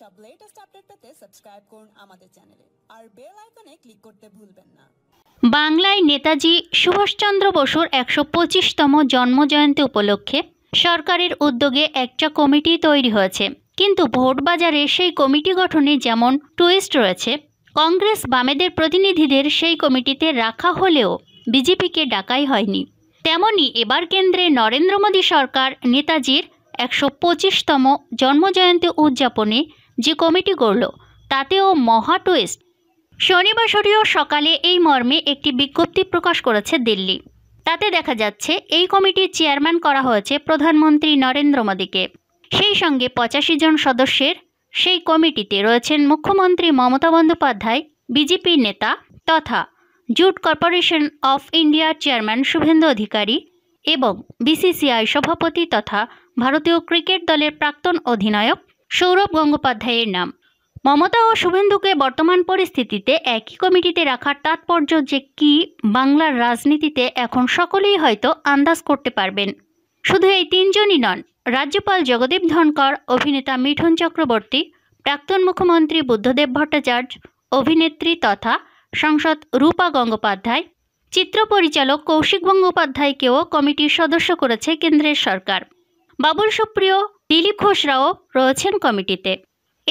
সব latest update পেতে subscribe করুন আমাদের চ্যানেলে আর বেল আইকনে ক্লিক করতে ভুলবেন না বাংলায় নেতাজি সুভাষচন্দ্র বসুর একশো পঁচিশতম জন্মজয়ন্তী উপলক্ষে সরকারের উদ্যোগে একটা কমিটি তৈরি হয়েছে কিন্তু ভোট বাজারে সেই কমিটি গঠনে যেমন টুইস্ট রয়েছে কংগ্রেস বামেদের প্রতিনিধিদের সেই কমিটিতে রাখা হলেও বিজেপিকে ডাকাই হয়নি তেমনি এবার কেন্দ্রে নরেন্দ্র মোদী সরকার নেতাজির একশো পঁচিশতম জন্মজয়ন্তী উদযাপনে যে কমিটি গড়ল তাতেও মহা টুইস্ট শনিবার শরীয় সকালে এই মর্মে একটি বিজ্ঞপ্তি প্রকাশ করেছে দিল্লি তাতে দেখা যাচ্ছে এই কমিটির চেয়ারম্যান করা হয়েছে প্রধানমন্ত্রী নরেন্দ্র মোদীকে সেই সঙ্গে পঁচাশি জন সদস্যের সেই কমিটিতে রয়েছেন মুখ্যমন্ত্রী মমতা বন্দ্যোপাধ্যায় বিজেপির নেতা তথা জুট কর্পোরেশন অফ ইন্ডিয়ার চেয়ারম্যান শুভেন্দু অধিকারী এবং বিসিসিআই সভাপতি তথা ভারতীয় ক্রিকেট দলের প্রাক্তন অধিনায়ক সৌরভ গঙ্গোপাধ্যায়ের নাম মমতা ও শুভেন্দুকে বর্তমান পরিস্থিতিতে একই কমিটিতে রাখার তাৎপর্য যে কি বাংলার রাজনীতিতে এখন সকলেই হয়তো আন্দাজ করতে পারবেন শুধু এই তিনজনই নন রাজ্যপাল জগদীপ ধনকর অভিনেতা মিঠুন চক্রবর্তী প্রাক্তন মুখ্যমন্ত্রী বুদ্ধদেব ভট্টাচার্য অভিনেত্রী তথা সংসদ রূপা গঙ্গোপাধ্যায় চিত্র পরিচালক কৌশিক গঙ্গোপাধ্যায়কেও কমিটির সদস্য করেছে কেন্দ্রের সরকার বাবুল সুপ্রিয় দিলীপ ঘোষরাও রয়েছেন কমিটিতে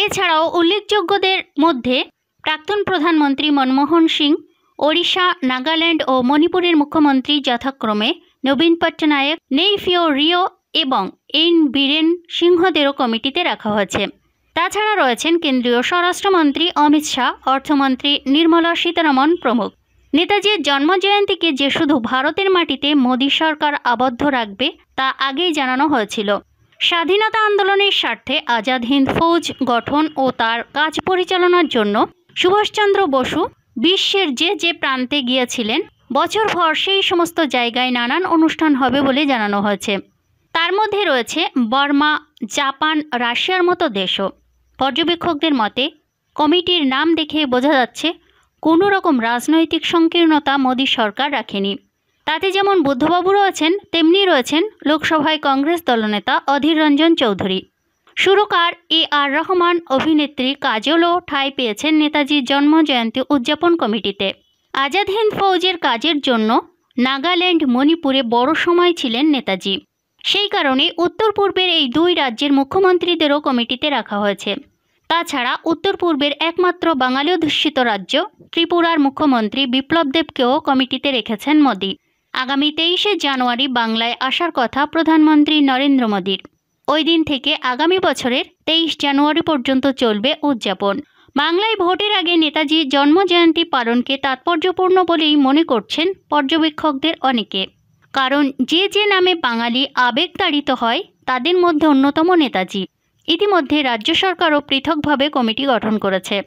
এছাড়াও উল্লেখযোগ্যদের মধ্যে প্রাক্তন প্রধানমন্ত্রী মনমোহন সিং ওড়িশা নাগাল্যান্ড ও মণিপুরের মুখ্যমন্ত্রী যথাক্রমে নবীন পট্টনায়ক নেইফিও রিও এবং এন বীরেন সিংহদেরও কমিটিতে রাখা হয়েছে তাছাড়া রয়েছেন কেন্দ্রীয় স্বরাষ্ট্রমন্ত্রী অমিত শাহ অর্থমন্ত্রী নির্মলা সীতারমন প্রমুখ নেতাজির জন্মজয়ন্তীকে যে শুধু ভারতের মাটিতে মোদী সরকার আবদ্ধ রাখবে তা আগেই জানানো হয়েছিল স্বাধীনতা আন্দোলনের স্বার্থে আজাদ হিন্দ ফৌজ গঠন ও তার কাজ পরিচালনার জন্য সুভাষচন্দ্র বসু বিশ্বের যে যে প্রান্তে গিয়েছিলেন বছরভর সেই সমস্ত জায়গায় নানান অনুষ্ঠান হবে বলে জানানো হয়েছে তার মধ্যে রয়েছে বর্মা জাপান রাশিয়ার মতো দেশও পর্যবেক্ষকদের মতে কমিটির নাম দেখে বোঝা যাচ্ছে কোনো রকম রাজনৈতিক সংকীর্ণতা মোদী সরকার রাখেনি তাতে যেমন বুদ্ধবাবুরও আছেন তেমনি রয়েছেন লোকসভায় কংগ্রেস দলনেতা অধীর রঞ্জন চৌধুরী সুরকার এ আর রহমান অভিনেত্রী কাজলও ঠাঁই পেয়েছেন নেতাজির জন্মজয়ন্তী উদযাপন কমিটিতে আজাদ হিন্দ ফৌজের কাজের জন্য নাগাল্যান্ড মণিপুরে বড় সময় ছিলেন নেতাজি সেই কারণে উত্তর পূর্বের এই দুই রাজ্যের মুখ্যমন্ত্রীদেরও কমিটিতে রাখা হয়েছে তাছাড়া উত্তর পূর্বের একমাত্র বাঙালি অধ্যুষিত রাজ্য ত্রিপুরার মুখ্যমন্ত্রী বিপ্লব দেবকেও কমিটিতে রেখেছেন মোদী আগামী তেইশে জানুয়ারি বাংলায় আসার কথা প্রধানমন্ত্রী নরেন্দ্র মোদীর ওই দিন থেকে আগামী বছরের তেইশ জানুয়ারি পর্যন্ত চলবে উদযাপন বাংলায় ভোটের আগে নেতাজির জন্মজয়ন্তী পালনকে তাৎপর্যপূর্ণ বলেই মনে করছেন পর্যবেক্ষকদের অনেকে কারণ যে যে নামে বাঙালি আবেগ তাড়িত হয় তাদের মধ্যে অন্যতম নেতাজি ইতিমধ্যে রাজ্য সরকারও পৃথকভাবে কমিটি গঠন করেছে